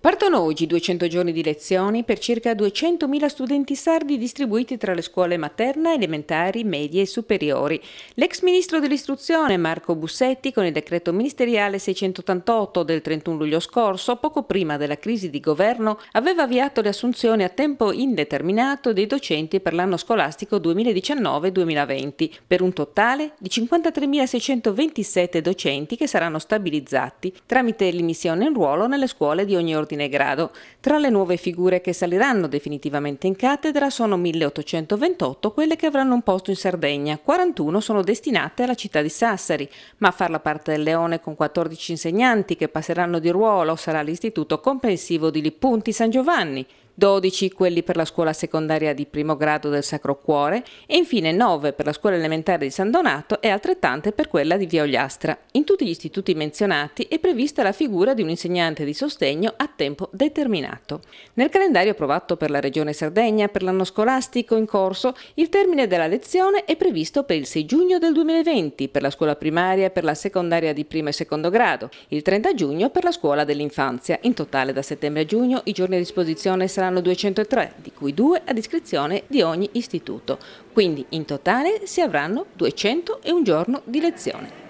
Partono oggi 200 giorni di lezioni per circa 200.000 studenti sardi distribuiti tra le scuole materna, elementari, medie e superiori. L'ex ministro dell'istruzione Marco Bussetti con il decreto ministeriale 688 del 31 luglio scorso, poco prima della crisi di governo, aveva avviato le assunzioni a tempo indeterminato dei docenti per l'anno scolastico 2019-2020, per un totale di 53.627 docenti che saranno stabilizzati tramite l'immissione in ruolo nelle scuole di ogni ordine ordine e grado. Tra le nuove figure che saliranno definitivamente in cattedra sono 1828 quelle che avranno un posto in Sardegna, 41 sono destinate alla città di Sassari, ma a far la parte del leone con 14 insegnanti che passeranno di ruolo sarà l'istituto comprensivo di Lippunti San Giovanni, 12 quelli per la scuola secondaria di primo grado del Sacro Cuore e infine 9 per la scuola elementare di San Donato e altrettante per quella di Via Ogliastra. In tutti gli istituti menzionati è prevista la figura di un insegnante di sostegno a tempo determinato. Nel calendario approvato per la Regione Sardegna per l'anno scolastico in corso, il termine della lezione è previsto per il 6 giugno del 2020 per la scuola primaria e per la secondaria di primo e secondo grado, il 30 giugno per la scuola dell'infanzia. In totale da settembre a giugno i giorni a disposizione saranno 203, di cui due a discrezione di ogni istituto. Quindi in totale si avranno 201 giorno di lezione.